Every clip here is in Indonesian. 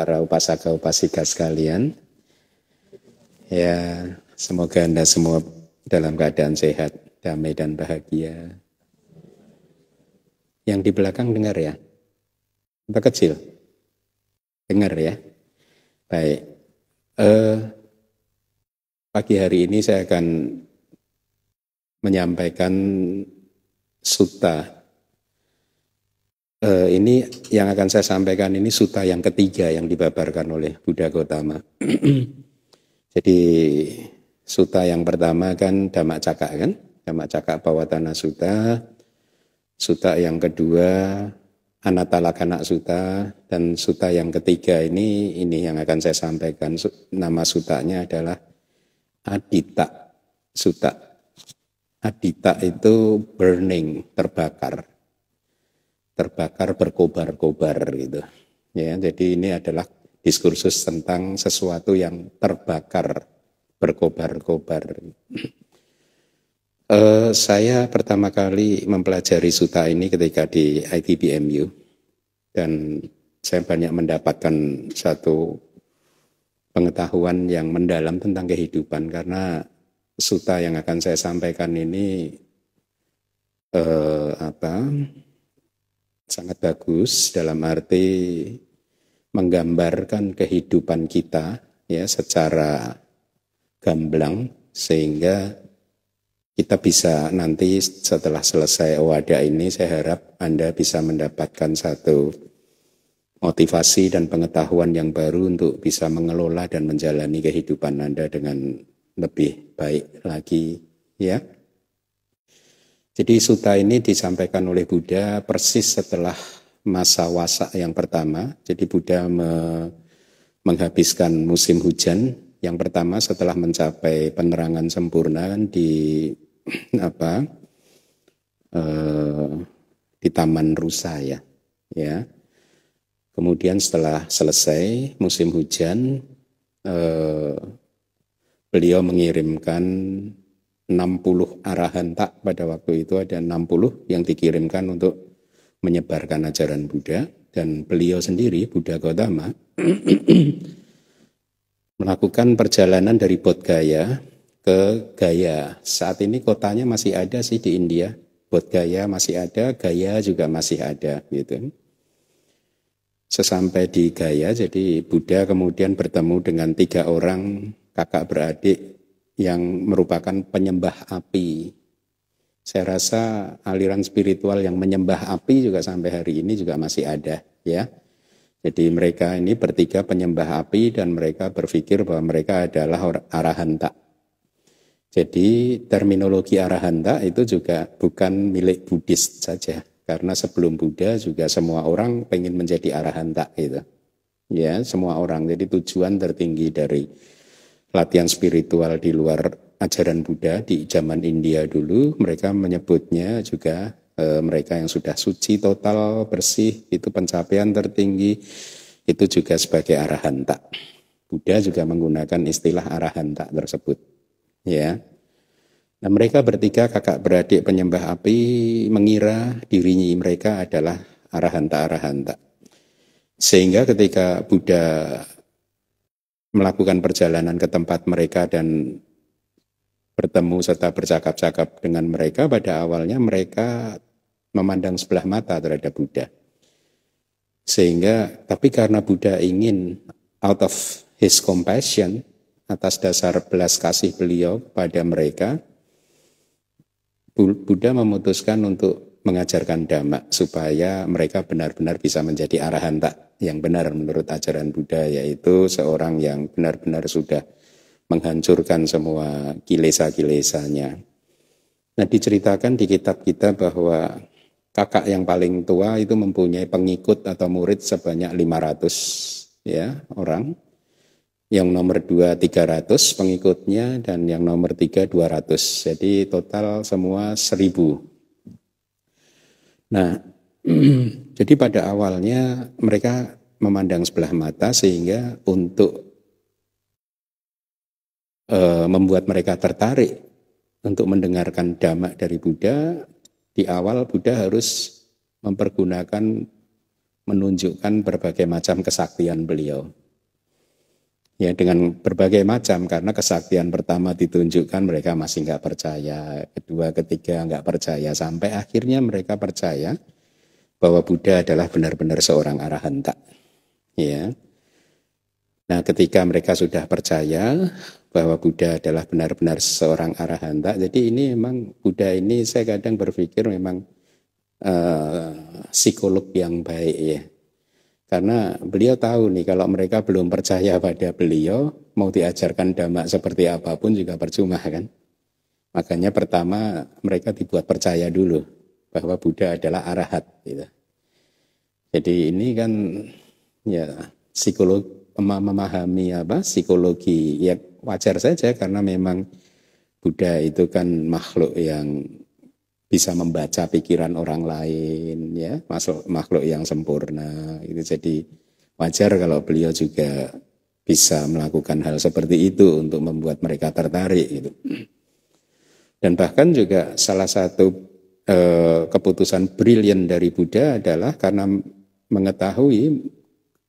para upasaka upasika sekalian. Ya, semoga Anda semua dalam keadaan sehat, damai dan bahagia. Yang di belakang dengar ya. Apa kecil? Dengar ya. Baik. Eh, pagi hari ini saya akan menyampaikan sutta eh, ini yang akan saya sampaikan ini suta yang ketiga yang dibabarkan oleh Buddha Gautama. Jadi suta yang pertama kan Dhamma Caka kan, Dhamma Caka tanah Suta. Suta yang kedua Anatalakana Suta dan suta yang ketiga ini ini yang akan saya sampaikan nama sutanya adalah Adita Suta. Adita itu burning, terbakar terbakar berkobar-kobar gitu. Ya, jadi ini adalah diskursus tentang sesuatu yang terbakar berkobar-kobar. Uh, saya pertama kali mempelajari suta ini ketika di ITBMU dan saya banyak mendapatkan satu pengetahuan yang mendalam tentang kehidupan karena suta yang akan saya sampaikan ini uh, apa sangat bagus dalam arti menggambarkan kehidupan kita ya secara gamblang sehingga kita bisa nanti setelah selesai wadah ini saya harap Anda bisa mendapatkan satu motivasi dan pengetahuan yang baru untuk bisa mengelola dan menjalani kehidupan Anda dengan lebih baik lagi ya. Jadi suta ini disampaikan oleh Buddha persis setelah masa wasak yang pertama. Jadi Buddha me menghabiskan musim hujan yang pertama setelah mencapai penerangan sempurna di apa eh, di Taman Rusa ya, ya. Kemudian setelah selesai musim hujan, eh, beliau mengirimkan 60 arahan tak pada waktu itu ada 60 yang dikirimkan untuk menyebarkan ajaran Buddha dan beliau sendiri Buddha Gautama melakukan perjalanan dari Bodh Gaya ke Gaya. Saat ini kotanya masih ada sih di India. Bodh Gaya masih ada, Gaya juga masih ada gitu. Sesampai di Gaya jadi Buddha kemudian bertemu dengan tiga orang kakak beradik yang merupakan penyembah api. Saya rasa aliran spiritual yang menyembah api juga sampai hari ini juga masih ada ya. Jadi mereka ini bertiga penyembah api dan mereka berpikir bahwa mereka adalah arahanta. Jadi terminologi arahanta itu juga bukan milik Buddhis saja. Karena sebelum Buddha juga semua orang pengen menjadi arahanta gitu. Ya semua orang. Jadi tujuan tertinggi dari latihan spiritual di luar ajaran Buddha di zaman India dulu mereka menyebutnya juga e, mereka yang sudah suci total bersih itu pencapaian tertinggi itu juga sebagai arahan tak Buddha juga menggunakan istilah arahan tak tersebut. Ya. Nah, mereka bertiga kakak beradik penyembah api mengira dirinya mereka adalah arahan tak arahan tak Sehingga ketika Buddha melakukan perjalanan ke tempat mereka dan bertemu serta bercakap-cakap dengan mereka, pada awalnya mereka memandang sebelah mata terhadap Buddha. Sehingga, tapi karena Buddha ingin out of his compassion, atas dasar belas kasih beliau pada mereka, Buddha memutuskan untuk mengajarkan dhamma supaya mereka benar-benar bisa menjadi arahan tak yang benar menurut ajaran Buddha yaitu seorang yang benar-benar sudah menghancurkan semua kilesa-kilesanya. Nah diceritakan di kitab kita bahwa kakak yang paling tua itu mempunyai pengikut atau murid sebanyak 500 ya orang. Yang nomor 2 300 pengikutnya dan yang nomor 3 200. Jadi total semua 1000 Nah, jadi pada awalnya mereka memandang sebelah mata sehingga untuk e, membuat mereka tertarik untuk mendengarkan dhamma dari Buddha, di awal Buddha harus mempergunakan menunjukkan berbagai macam kesaktian beliau ya dengan berbagai macam karena kesaktian pertama ditunjukkan mereka masih nggak percaya kedua ketiga nggak percaya sampai akhirnya mereka percaya bahwa Buddha adalah benar-benar seorang arahanta ya nah ketika mereka sudah percaya bahwa Buddha adalah benar-benar seorang arahanta jadi ini memang Buddha ini saya kadang berpikir memang uh, psikolog yang baik ya karena beliau tahu nih kalau mereka belum percaya pada beliau, mau diajarkan damak seperti apapun juga percuma kan. Makanya pertama mereka dibuat percaya dulu bahwa Buddha adalah arahat gitu. Jadi ini kan ya psikologi memahami apa psikologi ya wajar saja karena memang Buddha itu kan makhluk yang bisa membaca pikiran orang lain ya makhluk makhluk yang sempurna itu jadi wajar kalau beliau juga bisa melakukan hal seperti itu untuk membuat mereka tertarik gitu dan bahkan juga salah satu e, keputusan brilian dari Buddha adalah karena mengetahui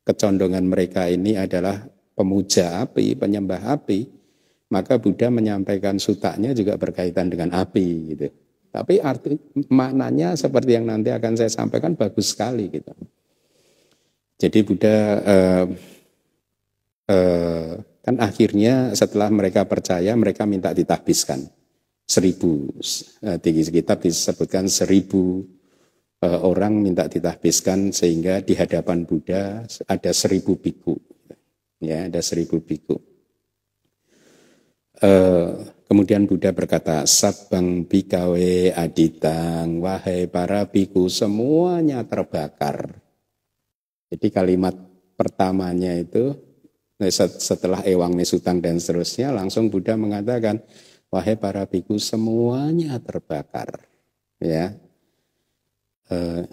kecondongan mereka ini adalah pemuja api penyembah api maka Buddha menyampaikan sutaknya juga berkaitan dengan api gitu tapi arti maknanya seperti yang nanti akan saya sampaikan bagus sekali gitu. Jadi Buddha eh, eh, kan akhirnya setelah mereka percaya mereka minta ditahbiskan seribu eh, tinggi sekitar disebutkan seribu eh, orang minta ditahbiskan sehingga di hadapan Buddha ada seribu biku ya ada seribu biku. Eh, Kemudian Buddha berkata, Sabang bikawe aditang, wahai para biku, semuanya terbakar. Jadi kalimat pertamanya itu, eh, setelah Ewang Nisutang dan seterusnya, langsung Buddha mengatakan, wahai para biku, semuanya terbakar. Ya, eh,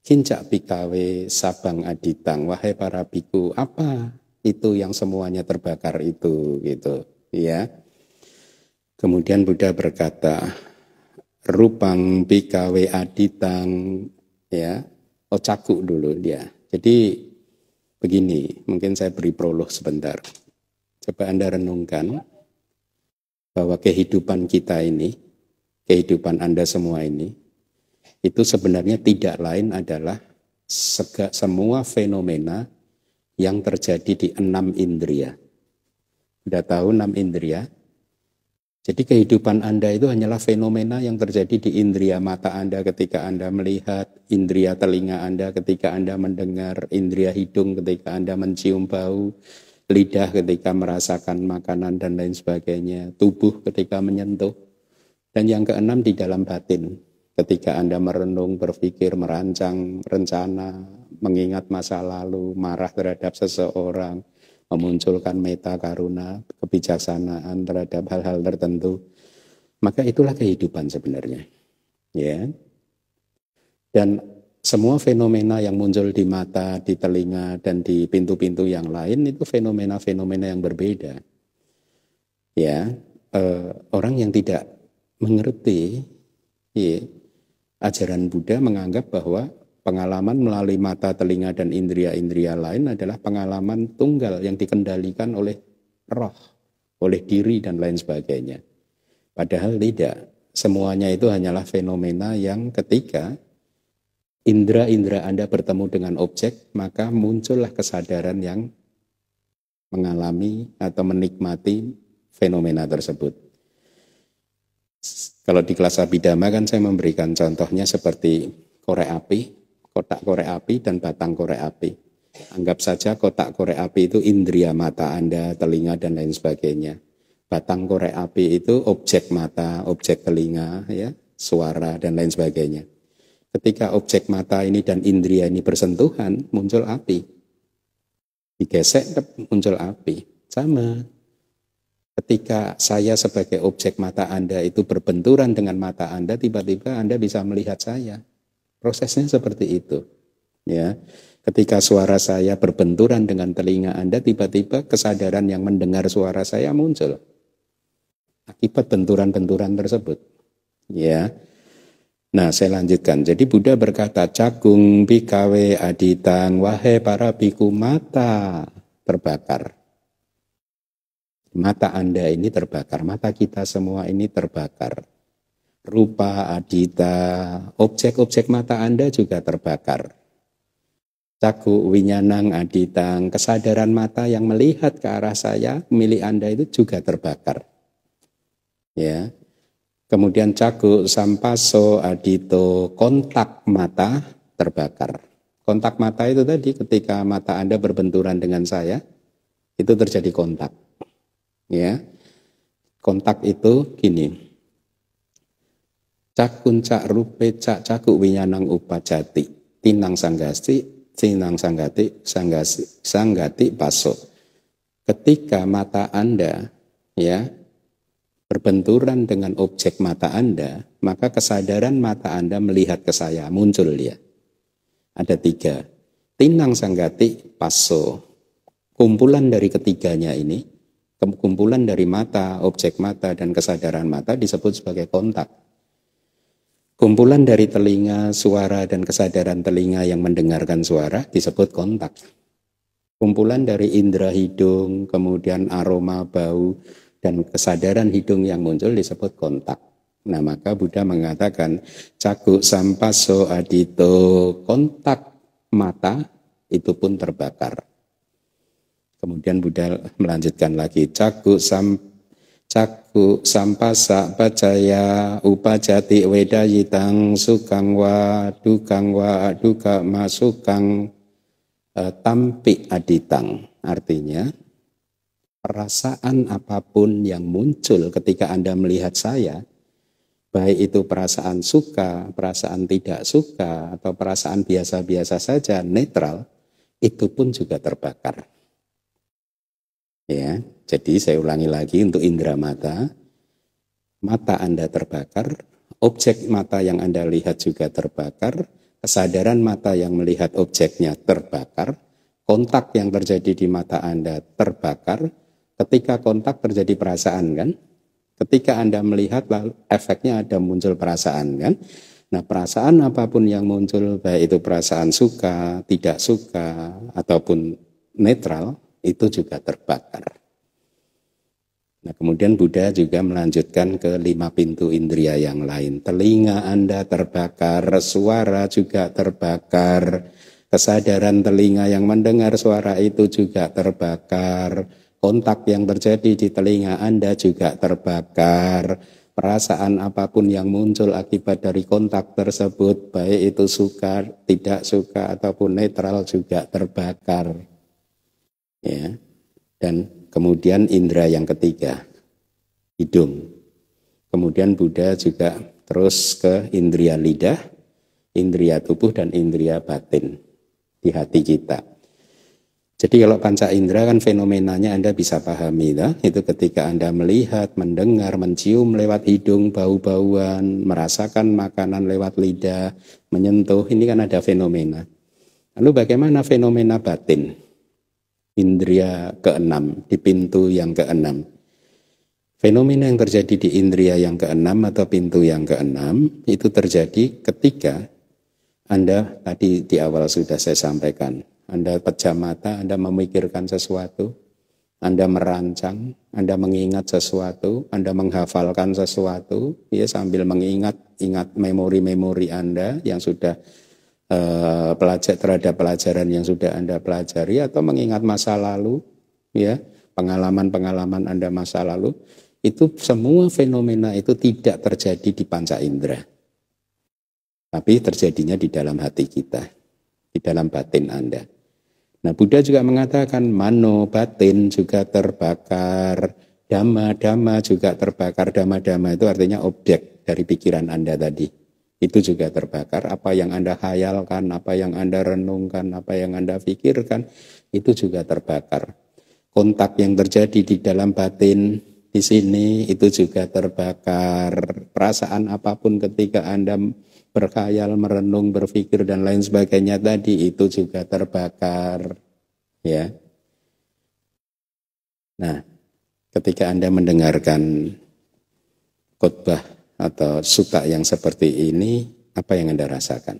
Kincak bikawe sabang aditang, wahai para biku, apa itu yang semuanya terbakar itu gitu, ya. Kemudian Buddha berkata, rupang BKW aditang ya, ocaku dulu dia. Jadi begini, mungkin saya beri prolog sebentar. Coba Anda renungkan bahwa kehidupan kita ini, kehidupan Anda semua ini, itu sebenarnya tidak lain adalah sega, semua fenomena yang terjadi di enam indria. Sudah tahu enam indria? Jadi kehidupan Anda itu hanyalah fenomena yang terjadi di indria mata Anda ketika Anda melihat, indria telinga Anda ketika Anda mendengar, indria hidung ketika Anda mencium bau, lidah ketika merasakan makanan dan lain sebagainya, tubuh ketika menyentuh. Dan yang keenam di dalam batin, ketika Anda merenung, berpikir, merancang rencana, mengingat masa lalu, marah terhadap seseorang, memunculkan meta karuna, kebijaksanaan terhadap hal-hal tertentu, maka itulah kehidupan sebenarnya. Ya. Dan semua fenomena yang muncul di mata, di telinga, dan di pintu-pintu yang lain itu fenomena-fenomena yang berbeda. Ya, eh, orang yang tidak mengerti ya, ajaran Buddha menganggap bahwa Pengalaman melalui mata, telinga, dan indria-indria lain adalah pengalaman tunggal yang dikendalikan oleh roh, oleh diri, dan lain sebagainya. Padahal tidak, semuanya itu hanyalah fenomena yang ketika indera-indera Anda bertemu dengan objek, maka muncullah kesadaran yang mengalami atau menikmati fenomena tersebut. Kalau di kelas abidama kan saya memberikan contohnya seperti korek api kotak korek api dan batang korek api. Anggap saja kotak korek api itu indria mata Anda, telinga, dan lain sebagainya. Batang korek api itu objek mata, objek telinga, ya, suara, dan lain sebagainya. Ketika objek mata ini dan indria ini bersentuhan, muncul api. Digesek, muncul api. Sama. Ketika saya sebagai objek mata Anda itu berbenturan dengan mata Anda, tiba-tiba Anda bisa melihat saya Prosesnya seperti itu. Ya. Ketika suara saya berbenturan dengan telinga Anda, tiba-tiba kesadaran yang mendengar suara saya muncul. Akibat benturan-benturan tersebut. Ya. Nah, saya lanjutkan. Jadi Buddha berkata, Cagung bikawe aditang, wahai para biku mata terbakar. Mata Anda ini terbakar, mata kita semua ini terbakar rupa, adita, objek-objek mata Anda juga terbakar. Caku winyanang aditang, kesadaran mata yang melihat ke arah saya, milik Anda itu juga terbakar. Ya. Kemudian caku sampaso adito, kontak mata terbakar. Kontak mata itu tadi ketika mata Anda berbenturan dengan saya, itu terjadi kontak. Ya. Kontak itu gini, cak rupe cak cakuk winyanang upajati tinang sanggasi tinang sanggati sanggasi sanggati pasok ketika mata anda ya berbenturan dengan objek mata anda maka kesadaran mata anda melihat ke saya muncul dia ada tiga tinang sanggati paso kumpulan dari ketiganya ini kumpulan dari mata, objek mata, dan kesadaran mata disebut sebagai kontak. Kumpulan dari telinga, suara, dan kesadaran telinga yang mendengarkan suara disebut kontak. Kumpulan dari indera hidung, kemudian aroma, bau, dan kesadaran hidung yang muncul disebut kontak. Nah maka Buddha mengatakan cagu sampaso adito kontak mata itu pun terbakar. Kemudian Buddha melanjutkan lagi cakuk sampaso Cakku sampasa pacaya upajati wedayitang sukang wa dukang wa duka masukang e, tampi aditang. Artinya perasaan apapun yang muncul ketika Anda melihat saya, baik itu perasaan suka, perasaan tidak suka, atau perasaan biasa-biasa saja, netral, itu pun juga terbakar. Ya, jadi saya ulangi lagi untuk indera mata, mata Anda terbakar, objek mata yang Anda lihat juga terbakar, kesadaran mata yang melihat objeknya terbakar, kontak yang terjadi di mata Anda terbakar, ketika kontak terjadi perasaan kan, ketika Anda melihat lalu efeknya ada muncul perasaan kan, Nah perasaan apapun yang muncul baik itu perasaan suka, tidak suka, ataupun netral itu juga terbakar. Nah, kemudian Buddha juga melanjutkan ke lima pintu indria yang lain. Telinga Anda terbakar, suara juga terbakar, kesadaran telinga yang mendengar suara itu juga terbakar, kontak yang terjadi di telinga Anda juga terbakar, perasaan apapun yang muncul akibat dari kontak tersebut, baik itu suka, tidak suka, ataupun netral juga terbakar. Ya. Dan Kemudian indera yang ketiga, hidung. Kemudian Buddha juga terus ke indria lidah, indria tubuh dan indria batin di hati kita. Jadi kalau panca indera kan fenomenanya Anda bisa pahami ya? Itu ketika Anda melihat, mendengar, mencium lewat hidung bau-bauan, merasakan makanan lewat lidah, menyentuh, ini kan ada fenomena. Lalu bagaimana fenomena batin? indria keenam, di pintu yang keenam. Fenomena yang terjadi di indria yang keenam atau pintu yang keenam itu terjadi ketika Anda tadi di awal sudah saya sampaikan. Anda pejam mata, Anda memikirkan sesuatu, Anda merancang, Anda mengingat sesuatu, Anda menghafalkan sesuatu, ya sambil mengingat ingat memori-memori Anda yang sudah Eh, pelajar terhadap pelajaran yang sudah Anda pelajari atau mengingat masa lalu ya, pengalaman-pengalaman Anda masa lalu itu semua fenomena itu tidak terjadi di panca indera. Tapi terjadinya di dalam hati kita, di dalam batin Anda. Nah Buddha juga mengatakan mano batin juga terbakar, dama dama juga terbakar, dama dama itu artinya objek dari pikiran Anda tadi itu juga terbakar. Apa yang Anda khayalkan apa yang Anda renungkan, apa yang Anda pikirkan, itu juga terbakar. Kontak yang terjadi di dalam batin di sini itu juga terbakar. Perasaan apapun ketika Anda berkhayal, merenung, berpikir dan lain sebagainya tadi itu juga terbakar. Ya. Nah, ketika Anda mendengarkan khotbah atau suka yang seperti ini, apa yang Anda rasakan?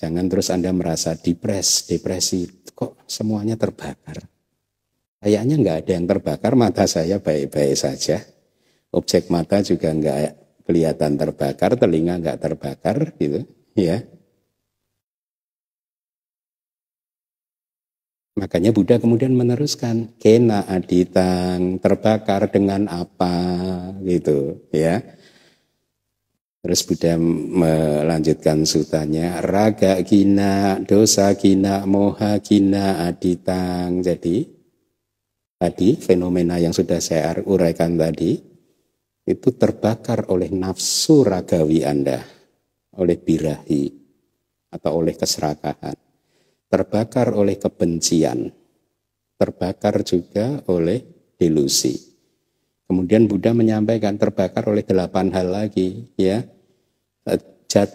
Jangan terus Anda merasa depres, depresi, kok semuanya terbakar. Kayaknya nggak ada yang terbakar, mata saya baik-baik saja. Objek mata juga nggak kelihatan terbakar, telinga nggak terbakar gitu ya. Makanya Buddha kemudian meneruskan kena aditang terbakar dengan apa gitu ya. Terus Buddha melanjutkan sutanya raga kina, dosa kina, moha kina, aditang. Jadi tadi fenomena yang sudah saya uraikan tadi itu terbakar oleh nafsu ragawi Anda, oleh birahi atau oleh keserakahan terbakar oleh kebencian, terbakar juga oleh delusi. Kemudian Buddha menyampaikan terbakar oleh delapan hal lagi, ya.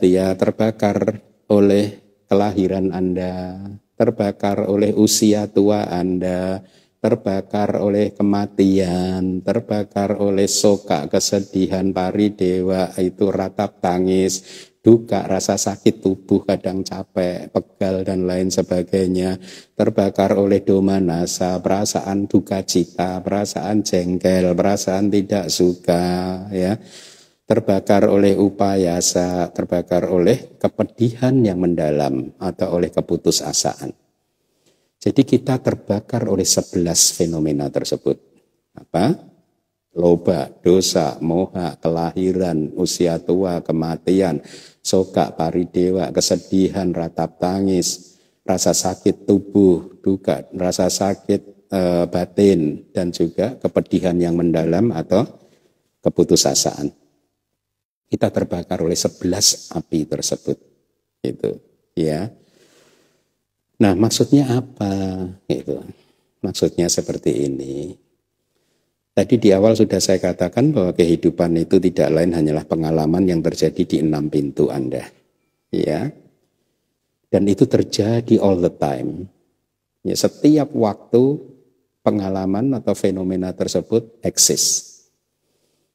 ya terbakar oleh kelahiran Anda, terbakar oleh usia tua Anda, terbakar oleh kematian, terbakar oleh soka, kesedihan, pari dewa, itu ratap tangis, duka, rasa sakit tubuh, kadang capek, pegal, dan lain sebagainya. Terbakar oleh nasa, perasaan duka cita, perasaan jengkel, perasaan tidak suka, ya. Terbakar oleh upayasa, terbakar oleh kepedihan yang mendalam atau oleh keputusasaan. Jadi kita terbakar oleh sebelas fenomena tersebut. Apa? loba, dosa, moha, kelahiran, usia tua, kematian, soka, paridewa, kesedihan, ratap tangis, rasa sakit tubuh, duka, rasa sakit e, batin, dan juga kepedihan yang mendalam atau keputusasaan. Kita terbakar oleh sebelas api tersebut. Gitu, ya. Nah, maksudnya apa? Gitu. Maksudnya seperti ini. Tadi di awal sudah saya katakan bahwa kehidupan itu tidak lain hanyalah pengalaman yang terjadi di enam pintu Anda. Ya. Dan itu terjadi all the time. Ya, setiap waktu pengalaman atau fenomena tersebut eksis.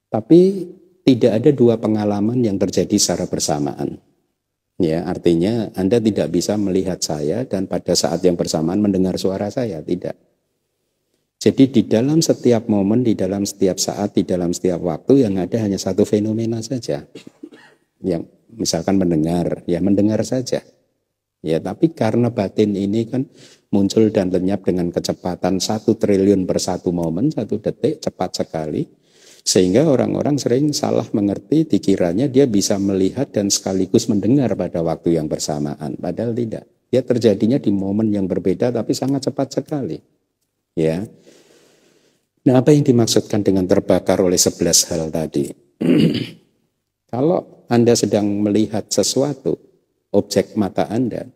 Tapi tidak ada dua pengalaman yang terjadi secara bersamaan. Ya, artinya Anda tidak bisa melihat saya dan pada saat yang bersamaan mendengar suara saya, tidak. Jadi di dalam setiap momen, di dalam setiap saat, di dalam setiap waktu yang ada hanya satu fenomena saja. Yang misalkan mendengar, ya mendengar saja. Ya, tapi karena batin ini kan muncul dan lenyap dengan kecepatan satu triliun per satu momen, satu detik, cepat sekali. Sehingga orang-orang sering salah mengerti dikiranya dia bisa melihat dan sekaligus mendengar pada waktu yang bersamaan. Padahal tidak. Dia terjadinya di momen yang berbeda tapi sangat cepat sekali. Ya, Nah, apa yang dimaksudkan dengan terbakar oleh sebelas hal tadi? Kalau Anda sedang melihat sesuatu, objek mata Anda,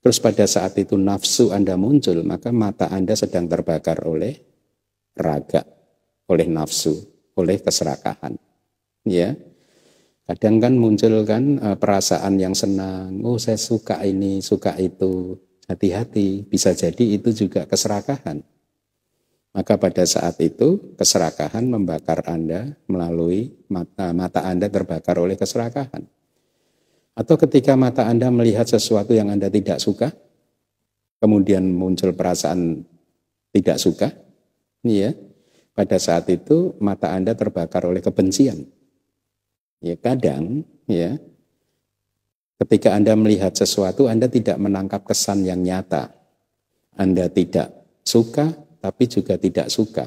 terus pada saat itu nafsu Anda muncul, maka mata Anda sedang terbakar oleh raga, oleh nafsu, oleh keserakahan. Ya, kadang kan muncul kan eh, perasaan yang senang, oh saya suka ini, suka itu. Hati-hati, bisa jadi itu juga keserakahan maka pada saat itu keserakahan membakar Anda melalui mata, mata Anda terbakar oleh keserakahan. Atau ketika mata Anda melihat sesuatu yang Anda tidak suka, kemudian muncul perasaan tidak suka, ya, pada saat itu mata Anda terbakar oleh kebencian. Ya, kadang ya ketika Anda melihat sesuatu Anda tidak menangkap kesan yang nyata. Anda tidak suka, tapi juga tidak suka.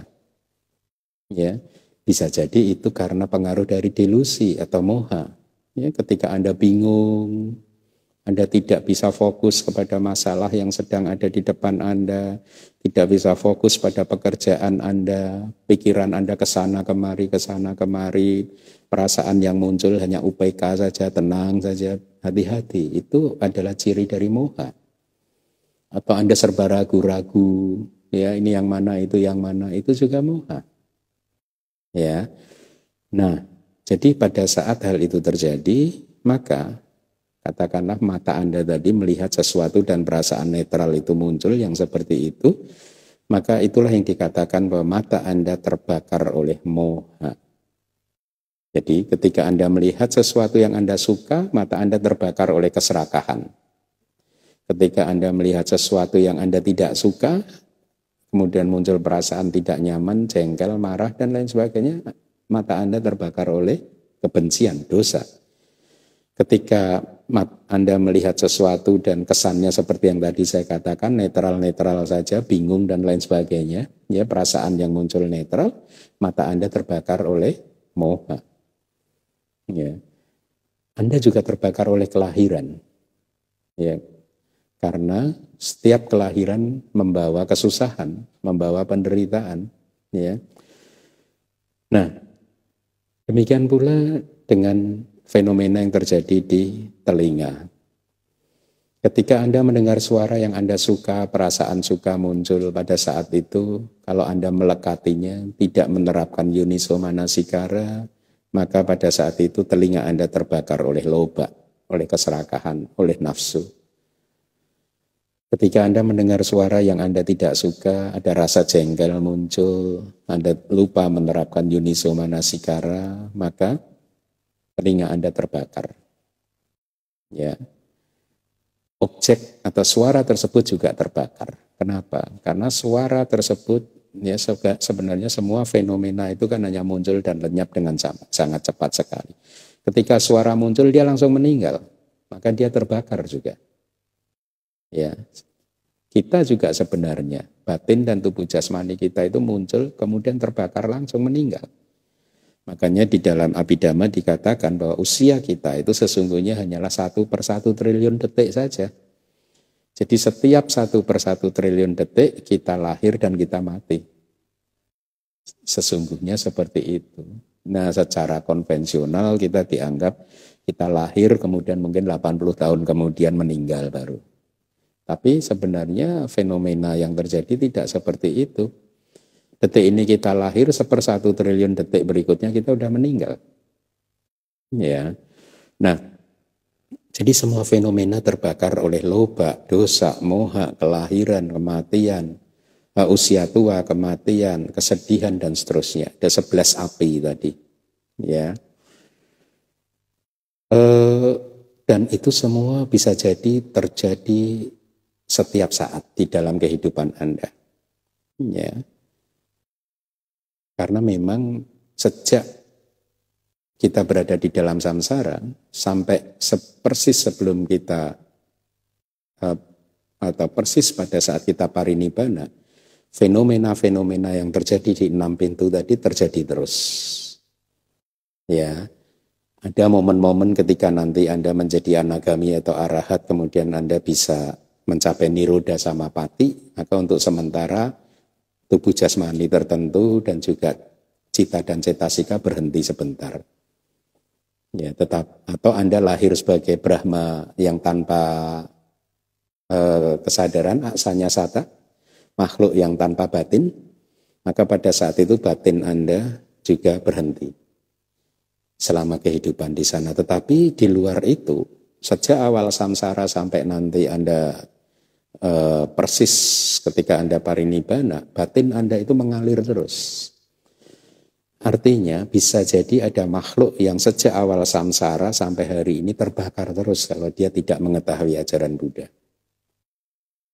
Ya, bisa jadi itu karena pengaruh dari delusi atau moha. Ya, ketika Anda bingung, Anda tidak bisa fokus kepada masalah yang sedang ada di depan Anda, tidak bisa fokus pada pekerjaan Anda, pikiran Anda ke sana kemari, ke sana kemari, perasaan yang muncul hanya UPK saja, tenang saja, hati-hati. Itu adalah ciri dari moha. Atau Anda serba ragu-ragu, ya ini yang mana itu yang mana itu juga moha ya nah jadi pada saat hal itu terjadi maka katakanlah mata anda tadi melihat sesuatu dan perasaan netral itu muncul yang seperti itu maka itulah yang dikatakan bahwa mata anda terbakar oleh moha jadi ketika Anda melihat sesuatu yang Anda suka, mata Anda terbakar oleh keserakahan. Ketika Anda melihat sesuatu yang Anda tidak suka, kemudian muncul perasaan tidak nyaman, jengkel, marah, dan lain sebagainya, mata Anda terbakar oleh kebencian, dosa. Ketika Anda melihat sesuatu dan kesannya seperti yang tadi saya katakan, netral-netral saja, bingung dan lain sebagainya, ya perasaan yang muncul netral, mata Anda terbakar oleh moha. Ya. Anda juga terbakar oleh kelahiran. Ya, karena setiap kelahiran membawa kesusahan, membawa penderitaan, ya. Nah, demikian pula dengan fenomena yang terjadi di telinga. Ketika Anda mendengar suara yang Anda suka, perasaan suka muncul pada saat itu, kalau Anda melekatinya, tidak menerapkan yuniso manasikara, maka pada saat itu telinga Anda terbakar oleh loba, oleh keserakahan, oleh nafsu. Ketika Anda mendengar suara yang Anda tidak suka, ada rasa jengkel muncul, Anda lupa menerapkan yuniso sikara, maka telinga Anda terbakar. Ya. Objek atau suara tersebut juga terbakar. Kenapa? Karena suara tersebut ya sebenarnya semua fenomena itu kan hanya muncul dan lenyap dengan sama, sangat cepat sekali. Ketika suara muncul dia langsung meninggal, maka dia terbakar juga. Ya, kita juga sebenarnya batin dan tubuh jasmani kita itu muncul kemudian terbakar langsung meninggal. Makanya di dalam abidama dikatakan bahwa usia kita itu sesungguhnya hanyalah satu per satu triliun detik saja. Jadi setiap satu per satu triliun detik kita lahir dan kita mati. Sesungguhnya seperti itu. Nah secara konvensional kita dianggap kita lahir kemudian mungkin 80 tahun kemudian meninggal baru. Tapi sebenarnya fenomena yang terjadi tidak seperti itu. Detik ini kita lahir, seper satu triliun detik berikutnya kita sudah meninggal. Ya, Nah, jadi semua fenomena terbakar oleh loba, dosa, moha, kelahiran, kematian, eh, usia tua, kematian, kesedihan, dan seterusnya. Ada sebelas api tadi. Ya. E, dan itu semua bisa jadi terjadi setiap saat di dalam kehidupan Anda. Ya. Karena memang sejak kita berada di dalam samsara sampai persis sebelum kita eh, atau persis pada saat kita parinibbana, fenomena-fenomena yang terjadi di enam pintu tadi terjadi terus. Ya, ada momen-momen ketika nanti Anda menjadi anagami atau arahat, kemudian Anda bisa mencapai niroda sama pati, maka untuk sementara tubuh jasmani tertentu dan juga cita dan cetasika berhenti sebentar. Ya, tetap atau Anda lahir sebagai Brahma yang tanpa eh, kesadaran aksanya sata, makhluk yang tanpa batin, maka pada saat itu batin Anda juga berhenti selama kehidupan di sana. Tetapi di luar itu, sejak awal samsara sampai nanti Anda Eh, persis ketika Anda parinibbana, batin Anda itu mengalir terus. Artinya bisa jadi ada makhluk yang sejak awal samsara sampai hari ini terbakar terus kalau dia tidak mengetahui ajaran Buddha.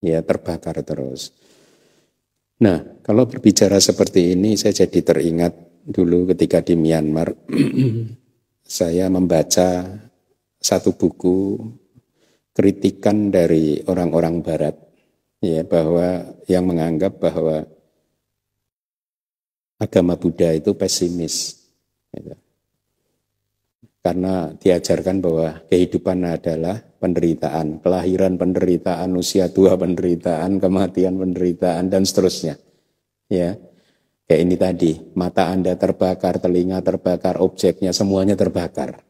Ya terbakar terus. Nah kalau berbicara seperti ini saya jadi teringat dulu ketika di Myanmar saya membaca satu buku kritikan dari orang-orang barat ya bahwa yang menganggap bahwa agama Buddha itu pesimis ya. karena diajarkan bahwa kehidupan adalah penderitaan kelahiran penderitaan usia tua penderitaan kematian penderitaan dan seterusnya ya kayak ini tadi mata anda terbakar telinga terbakar objeknya semuanya terbakar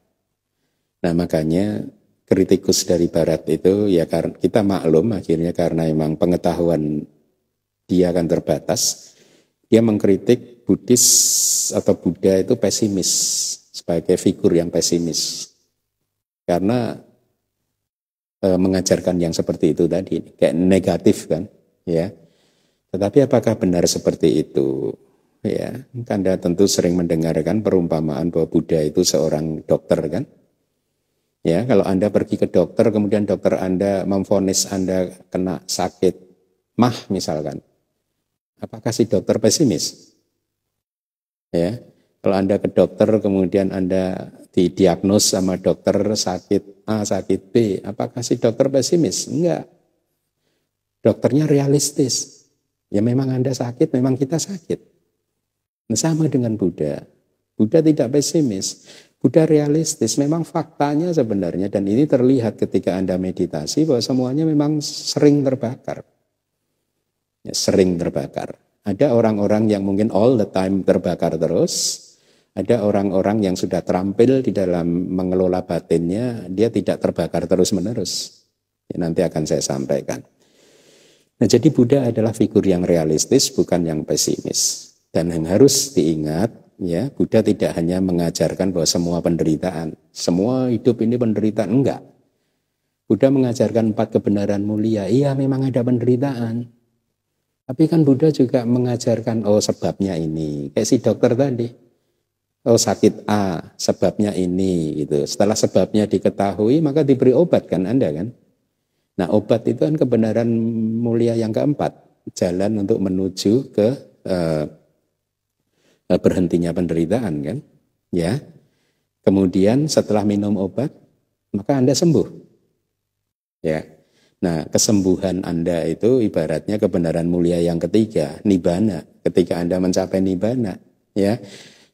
nah makanya kritikus dari Barat itu ya karena kita maklum akhirnya karena emang pengetahuan dia akan terbatas. Dia mengkritik Buddhis atau Buddha itu pesimis sebagai figur yang pesimis karena e, mengajarkan yang seperti itu tadi kayak negatif kan ya. Tetapi apakah benar seperti itu? Ya, Kanda tentu sering mendengarkan perumpamaan bahwa Buddha itu seorang dokter kan? Ya, kalau Anda pergi ke dokter, kemudian dokter Anda memfonis Anda kena sakit mah misalkan. Apakah si dokter pesimis? Ya, kalau Anda ke dokter, kemudian Anda didiagnos sama dokter sakit A, sakit B, apakah si dokter pesimis? Enggak. Dokternya realistis. Ya memang Anda sakit, memang kita sakit. Nah, sama dengan Buddha. Buddha tidak pesimis. Buddha realistis, memang faktanya sebenarnya dan ini terlihat ketika Anda meditasi bahwa semuanya memang sering terbakar. Ya, sering terbakar. Ada orang-orang yang mungkin all the time terbakar terus, ada orang-orang yang sudah terampil di dalam mengelola batinnya, dia tidak terbakar terus-menerus. Ya, nanti akan saya sampaikan. Nah, jadi Buddha adalah figur yang realistis, bukan yang pesimis. Dan yang harus diingat ya Buddha tidak hanya mengajarkan bahwa semua penderitaan, semua hidup ini penderitaan enggak. Buddha mengajarkan empat kebenaran mulia. Iya, memang ada penderitaan. Tapi kan Buddha juga mengajarkan oh sebabnya ini. Kayak si dokter tadi. Oh sakit A, sebabnya ini gitu. Setelah sebabnya diketahui maka diberi obat kan Anda kan? Nah, obat itu kan kebenaran mulia yang keempat, jalan untuk menuju ke eh, Eh, berhentinya penderitaan kan ya kemudian setelah minum obat maka anda sembuh ya nah kesembuhan anda itu ibaratnya kebenaran mulia yang ketiga nibana ketika anda mencapai nibana ya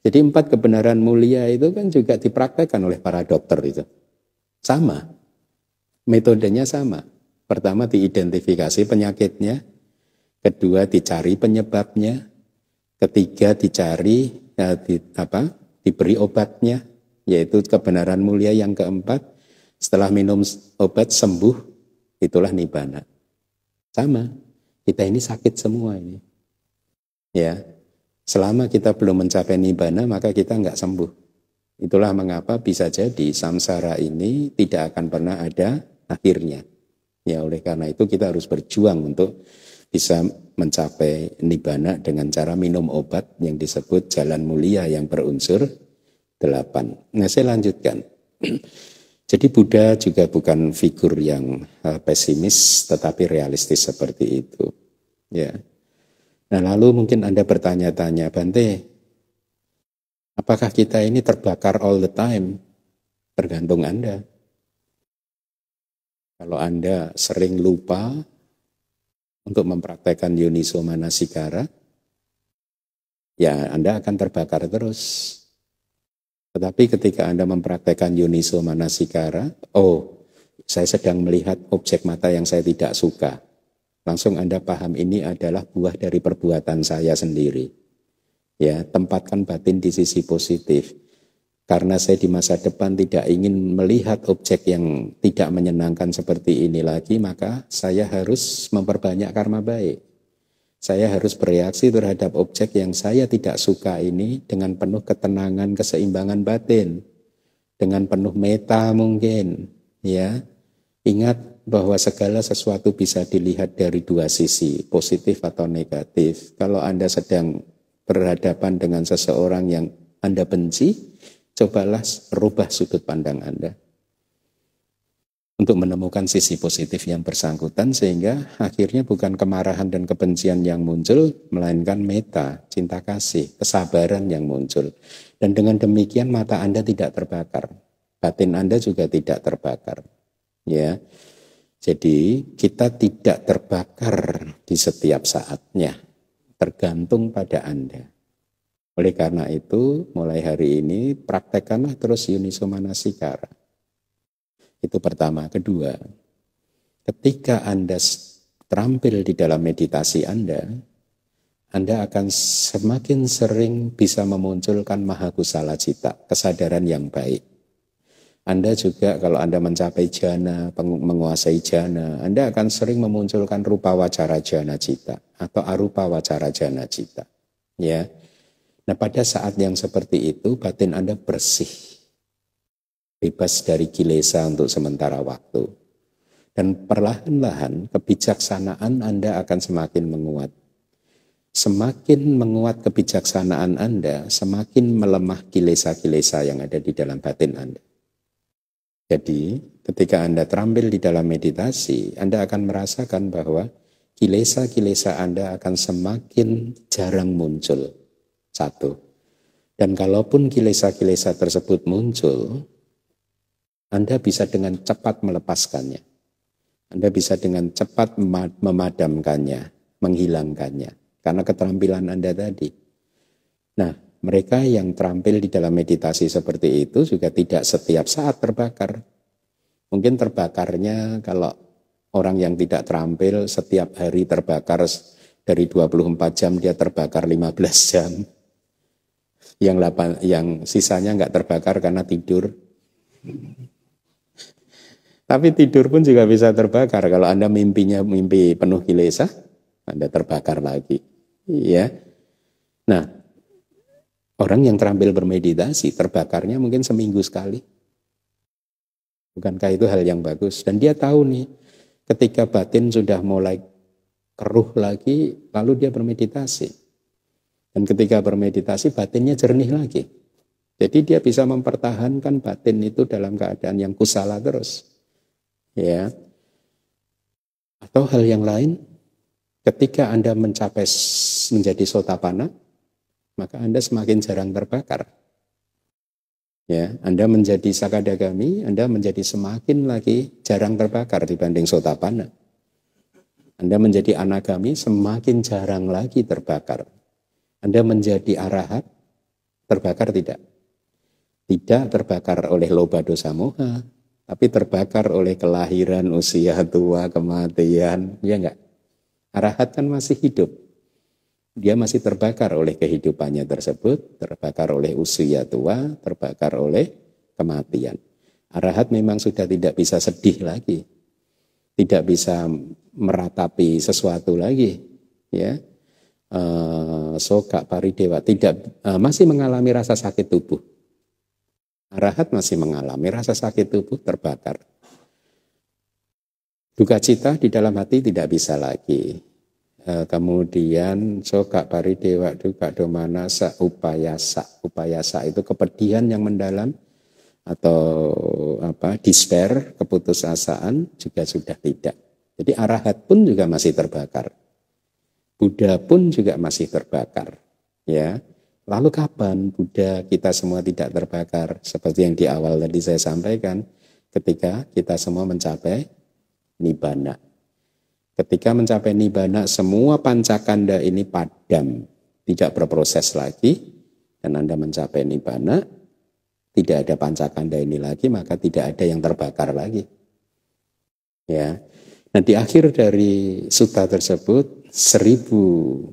jadi empat kebenaran mulia itu kan juga dipraktekkan oleh para dokter itu sama metodenya sama pertama diidentifikasi penyakitnya kedua dicari penyebabnya Ketiga dicari ya, di, apa? diberi obatnya yaitu kebenaran mulia yang keempat setelah minum obat sembuh itulah nibana. Sama. Kita ini sakit semua ini. Ya. Selama kita belum mencapai nibana maka kita nggak sembuh. Itulah mengapa bisa jadi samsara ini tidak akan pernah ada akhirnya. Ya oleh karena itu kita harus berjuang untuk bisa mencapai nibana dengan cara minum obat yang disebut jalan mulia yang berunsur delapan. Nah saya lanjutkan. Jadi Buddha juga bukan figur yang eh, pesimis tetapi realistis seperti itu. Ya. Nah lalu mungkin Anda bertanya-tanya, Bante, apakah kita ini terbakar all the time? Tergantung Anda. Kalau Anda sering lupa, untuk mempraktekkan Yuniso Manasikara, ya Anda akan terbakar terus. Tetapi ketika Anda mempraktekkan Yuniso Manasikara, oh, saya sedang melihat objek mata yang saya tidak suka. Langsung Anda paham ini adalah buah dari perbuatan saya sendiri. Ya, tempatkan batin di sisi positif karena saya di masa depan tidak ingin melihat objek yang tidak menyenangkan seperti ini lagi, maka saya harus memperbanyak karma baik. Saya harus bereaksi terhadap objek yang saya tidak suka ini dengan penuh ketenangan, keseimbangan batin, dengan penuh meta mungkin, ya. Ingat bahwa segala sesuatu bisa dilihat dari dua sisi, positif atau negatif. Kalau Anda sedang berhadapan dengan seseorang yang Anda benci, Cobalah rubah sudut pandang Anda untuk menemukan sisi positif yang bersangkutan sehingga akhirnya bukan kemarahan dan kebencian yang muncul melainkan meta, cinta kasih, kesabaran yang muncul. Dan dengan demikian mata Anda tidak terbakar, batin Anda juga tidak terbakar. Ya. Jadi kita tidak terbakar di setiap saatnya, tergantung pada Anda. Oleh karena itu, mulai hari ini praktekkanlah terus manasikara. Itu pertama. Kedua, ketika Anda terampil di dalam meditasi Anda, Anda akan semakin sering bisa memunculkan mahakusala cita, kesadaran yang baik. Anda juga kalau Anda mencapai jana, menguasai jana, Anda akan sering memunculkan rupa wacara jana cita atau arupa wacara jana cita. Ya, Nah pada saat yang seperti itu batin Anda bersih. Bebas dari kilesa untuk sementara waktu. Dan perlahan-lahan kebijaksanaan Anda akan semakin menguat. Semakin menguat kebijaksanaan Anda, semakin melemah kilesa-kilesa yang ada di dalam batin Anda. Jadi, ketika Anda terampil di dalam meditasi, Anda akan merasakan bahwa kilesa-kilesa Anda akan semakin jarang muncul satu. Dan kalaupun kilesa-kilesa tersebut muncul, Anda bisa dengan cepat melepaskannya. Anda bisa dengan cepat memadamkannya, menghilangkannya. Karena keterampilan Anda tadi. Nah, mereka yang terampil di dalam meditasi seperti itu juga tidak setiap saat terbakar. Mungkin terbakarnya kalau orang yang tidak terampil setiap hari terbakar dari 24 jam dia terbakar 15 jam yang lapan, yang sisanya nggak terbakar karena tidur. Tapi tidur pun juga bisa terbakar kalau Anda mimpinya mimpi penuh kilesa, Anda terbakar lagi. ya Nah, orang yang terampil bermeditasi terbakarnya mungkin seminggu sekali. Bukankah itu hal yang bagus? Dan dia tahu nih, ketika batin sudah mulai keruh lagi, lalu dia bermeditasi dan ketika bermeditasi batinnya jernih lagi. Jadi dia bisa mempertahankan batin itu dalam keadaan yang kusala terus. Ya. Atau hal yang lain, ketika Anda mencapai menjadi sotapana, maka Anda semakin jarang terbakar. Ya, Anda menjadi sakadagami, Anda menjadi semakin lagi jarang terbakar dibanding sotapana. Anda menjadi anagami semakin jarang lagi terbakar anda menjadi arahat, terbakar tidak? Tidak terbakar oleh loba dosa moha, tapi terbakar oleh kelahiran, usia tua, kematian, ya enggak? Arahat kan masih hidup. Dia masih terbakar oleh kehidupannya tersebut, terbakar oleh usia tua, terbakar oleh kematian. Arahat memang sudah tidak bisa sedih lagi, tidak bisa meratapi sesuatu lagi, ya uh, soka paridewa tidak uh, masih mengalami rasa sakit tubuh. Arahat masih mengalami rasa sakit tubuh terbakar. Duka cita di dalam hati tidak bisa lagi. Uh, kemudian soka paridewa duka sa upayasa upayasa itu kepedihan yang mendalam atau apa despair keputusasaan juga sudah tidak jadi arahat pun juga masih terbakar Buddha pun juga masih terbakar. Ya, lalu kapan Buddha kita semua tidak terbakar? Seperti yang di awal tadi saya sampaikan, ketika kita semua mencapai nibana. Ketika mencapai nibana, semua pancakanda ini padam, tidak berproses lagi, dan Anda mencapai nibana, tidak ada pancakanda ini lagi, maka tidak ada yang terbakar lagi. Ya. Nah, di akhir dari sutta tersebut seribu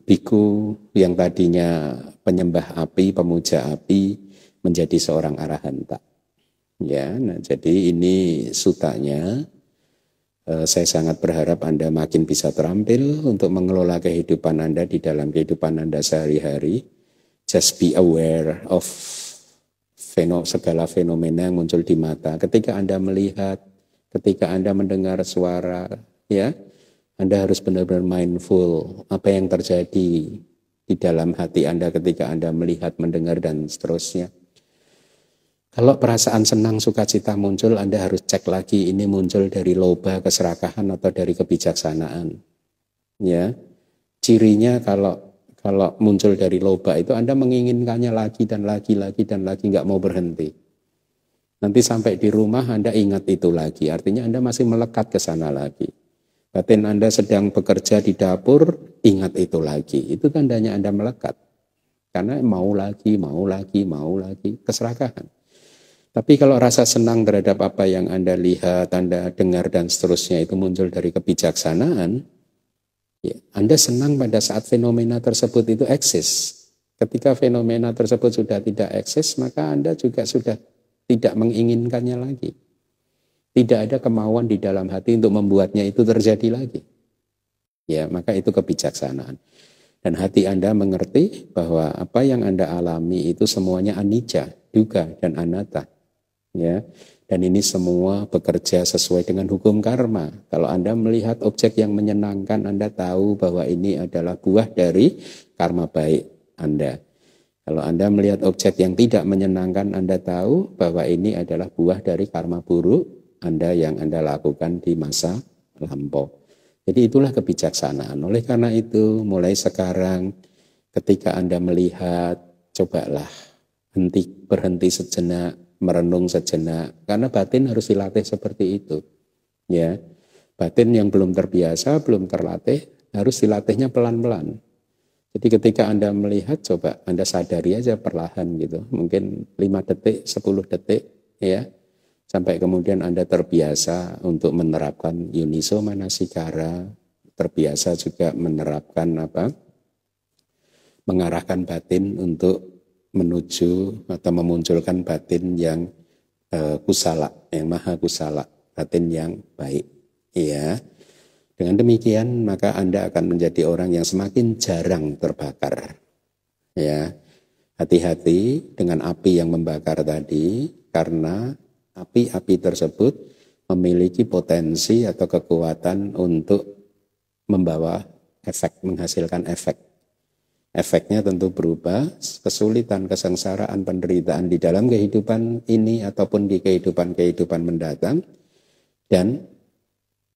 biku yang tadinya penyembah api, pemuja api menjadi seorang arahanta. Ya, nah jadi ini sutanya eh, saya sangat berharap Anda makin bisa terampil untuk mengelola kehidupan Anda di dalam kehidupan Anda sehari-hari. Just be aware of segala fenomena yang muncul di mata. Ketika Anda melihat, ketika Anda mendengar suara, ya, anda harus benar-benar mindful apa yang terjadi di dalam hati Anda ketika Anda melihat, mendengar, dan seterusnya. Kalau perasaan senang, sukacita muncul, Anda harus cek lagi ini muncul dari loba, keserakahan, atau dari kebijaksanaan. Ya, cirinya kalau kalau muncul dari loba itu Anda menginginkannya lagi dan lagi, lagi dan lagi, nggak mau berhenti. Nanti sampai di rumah Anda ingat itu lagi, artinya Anda masih melekat ke sana lagi. Batin Anda sedang bekerja di dapur, ingat itu lagi. Itu tandanya Anda melekat. Karena mau lagi, mau lagi, mau lagi, keserakahan. Tapi kalau rasa senang terhadap apa yang Anda lihat, Anda dengar, dan seterusnya itu muncul dari kebijaksanaan, ya, Anda senang pada saat fenomena tersebut itu eksis. Ketika fenomena tersebut sudah tidak eksis, maka Anda juga sudah tidak menginginkannya lagi. Tidak ada kemauan di dalam hati untuk membuatnya itu terjadi lagi. Ya, maka itu kebijaksanaan. Dan hati Anda mengerti bahwa apa yang Anda alami itu semuanya anicca, duka, dan anatta. Ya, dan ini semua bekerja sesuai dengan hukum karma. Kalau Anda melihat objek yang menyenangkan, Anda tahu bahwa ini adalah buah dari karma baik Anda. Kalau Anda melihat objek yang tidak menyenangkan, Anda tahu bahwa ini adalah buah dari karma buruk anda yang Anda lakukan di masa lampau. Jadi itulah kebijaksanaan. Oleh karena itu, mulai sekarang ketika Anda melihat, cobalah henti, berhenti sejenak, merenung sejenak. Karena batin harus dilatih seperti itu. Ya, Batin yang belum terbiasa, belum terlatih, harus dilatihnya pelan-pelan. Jadi ketika Anda melihat, coba Anda sadari aja perlahan gitu. Mungkin 5 detik, 10 detik, ya sampai kemudian Anda terbiasa untuk menerapkan Yuniso Manasikara, terbiasa juga menerapkan apa? mengarahkan batin untuk menuju atau memunculkan batin yang eh, kusala, yang maha kusala, batin yang baik. Ya. Dengan demikian maka Anda akan menjadi orang yang semakin jarang terbakar. Ya. Hati-hati dengan api yang membakar tadi karena Api-api tersebut memiliki potensi atau kekuatan untuk membawa efek, menghasilkan efek. Efeknya tentu berubah, kesulitan, kesengsaraan, penderitaan di dalam kehidupan ini ataupun di kehidupan-kehidupan mendatang. Dan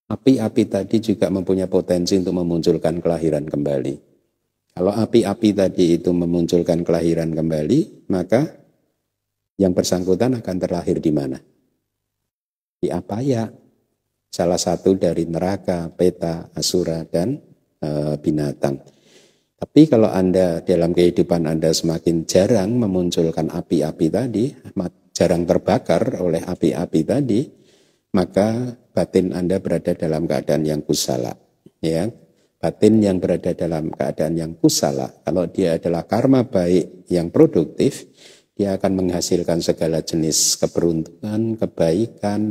api-api tadi juga mempunyai potensi untuk memunculkan kelahiran kembali. Kalau api-api tadi itu memunculkan kelahiran kembali, maka yang bersangkutan akan terlahir di mana? di ya salah satu dari neraka, peta, asura, dan e, binatang. Tapi kalau Anda dalam kehidupan Anda semakin jarang memunculkan api-api tadi, jarang terbakar oleh api-api tadi, maka batin Anda berada dalam keadaan yang kusala. Ya, batin yang berada dalam keadaan yang kusala, kalau dia adalah karma baik yang produktif, dia akan menghasilkan segala jenis keberuntungan, kebaikan,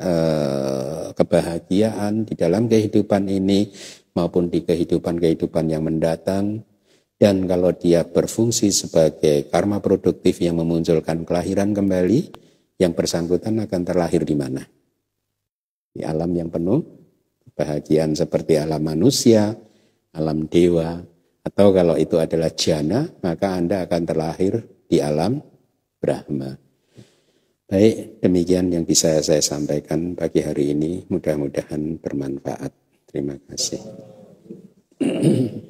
eh, kebahagiaan di dalam kehidupan ini maupun di kehidupan-kehidupan yang mendatang. Dan kalau dia berfungsi sebagai karma produktif yang memunculkan kelahiran kembali, yang bersangkutan akan terlahir di mana? Di alam yang penuh kebahagiaan seperti alam manusia, alam dewa, atau kalau itu adalah jana, maka Anda akan terlahir di alam Brahma. Baik, demikian yang bisa saya sampaikan pagi hari ini. Mudah-mudahan bermanfaat. Terima kasih.